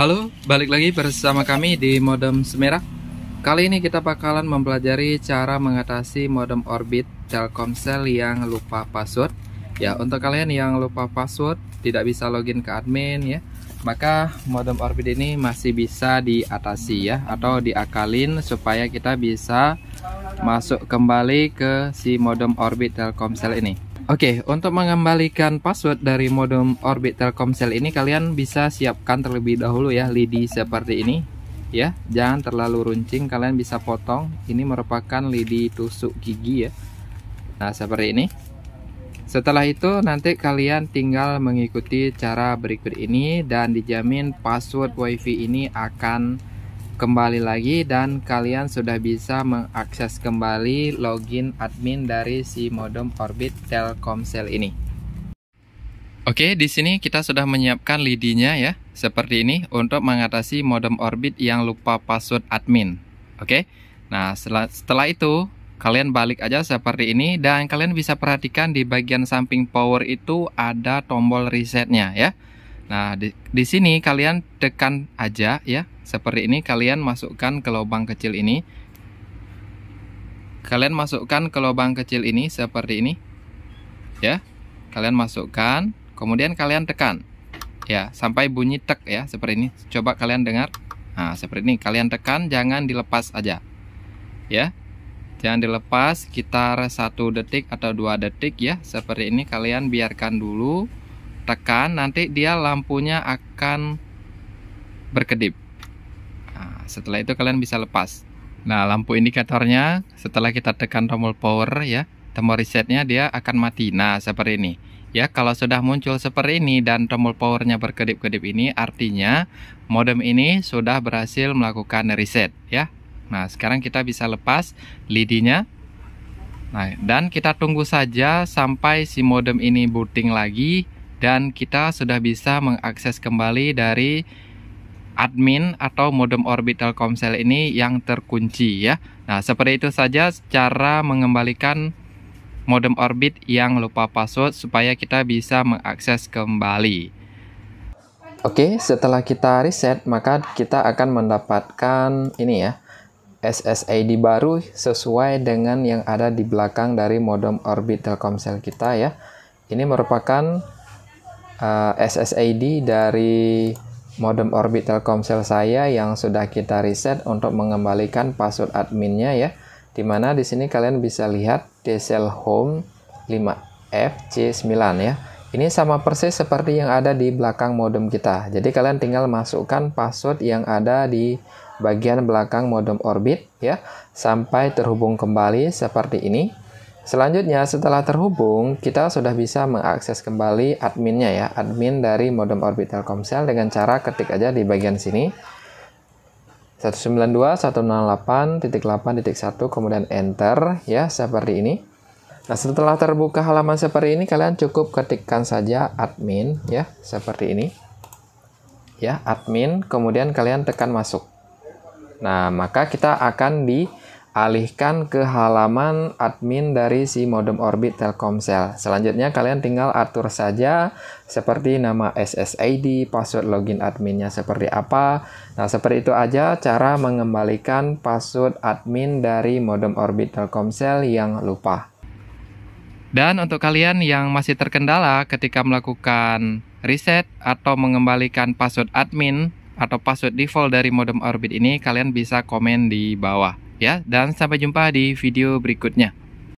Halo, balik lagi bersama kami di Modem Semerak. Kali ini kita bakalan mempelajari cara mengatasi modem Orbit Telkomsel yang lupa password. Ya, untuk kalian yang lupa password, tidak bisa login ke admin ya, maka modem Orbit ini masih bisa diatasi ya atau diakalin supaya kita bisa masuk kembali ke si modem Orbit Telkomsel ini. Oke, okay, untuk mengembalikan password dari modem Orbit Telkomsel ini kalian bisa siapkan terlebih dahulu ya lidi seperti ini. Ya, jangan terlalu runcing, kalian bisa potong. Ini merupakan lidi tusuk gigi ya. Nah, seperti ini. Setelah itu nanti kalian tinggal mengikuti cara berikut ini dan dijamin password WiFi ini akan kembali lagi dan kalian sudah bisa mengakses kembali login admin dari si modem Orbit Telkomsel ini. Oke, di sini kita sudah menyiapkan lidinya ya, seperti ini untuk mengatasi modem Orbit yang lupa password admin. Oke. Nah, setelah, setelah itu kalian balik aja seperti ini dan kalian bisa perhatikan di bagian samping power itu ada tombol resetnya ya. Nah, di, di sini kalian tekan aja ya seperti ini kalian masukkan ke lubang kecil ini. Kalian masukkan ke lubang kecil ini seperti ini. Ya. Kalian masukkan, kemudian kalian tekan. Ya, sampai bunyi tek ya, seperti ini. Coba kalian dengar. Nah, seperti ini. Kalian tekan, jangan dilepas aja. Ya. Jangan dilepas sekitar satu detik atau dua detik ya. Seperti ini kalian biarkan dulu tekan nanti dia lampunya akan berkedip setelah itu kalian bisa lepas nah lampu indikatornya setelah kita tekan tombol power ya tombol resetnya dia akan mati nah seperti ini ya kalau sudah muncul seperti ini dan tombol powernya berkedip-kedip ini artinya modem ini sudah berhasil melakukan reset ya nah sekarang kita bisa lepas lidinya Nah, dan kita tunggu saja sampai si modem ini booting lagi dan kita sudah bisa mengakses kembali dari admin atau modem orbital komsel ini yang terkunci ya. Nah, seperti itu saja cara mengembalikan modem orbit yang lupa password supaya kita bisa mengakses kembali. Oke, setelah kita reset, maka kita akan mendapatkan ini ya, SSID baru sesuai dengan yang ada di belakang dari modem orbit Telkomsel kita ya. Ini merupakan uh, eh, SSID dari modem Orbit Telkomsel saya yang sudah kita reset untuk mengembalikan password adminnya ya. Dimana di sini kalian bisa lihat Diesel Home 5FC9 ya. Ini sama persis seperti yang ada di belakang modem kita. Jadi kalian tinggal masukkan password yang ada di bagian belakang modem Orbit ya sampai terhubung kembali seperti ini. Selanjutnya, setelah terhubung, kita sudah bisa mengakses kembali adminnya ya, admin dari modem orbit Telkomsel dengan cara ketik aja di bagian sini 192.168.8.1 kemudian enter ya seperti ini. Nah, setelah terbuka halaman seperti ini kalian cukup ketikkan saja admin ya seperti ini. Ya, admin kemudian kalian tekan masuk. Nah, maka kita akan di alihkan ke halaman admin dari si modem Orbit Telkomsel. Selanjutnya kalian tinggal atur saja seperti nama SSID, password login adminnya seperti apa. Nah, seperti itu aja cara mengembalikan password admin dari modem Orbit Telkomsel yang lupa. Dan untuk kalian yang masih terkendala ketika melakukan reset atau mengembalikan password admin atau password default dari modem Orbit ini, kalian bisa komen di bawah. Ya, dan sampai jumpa di video berikutnya.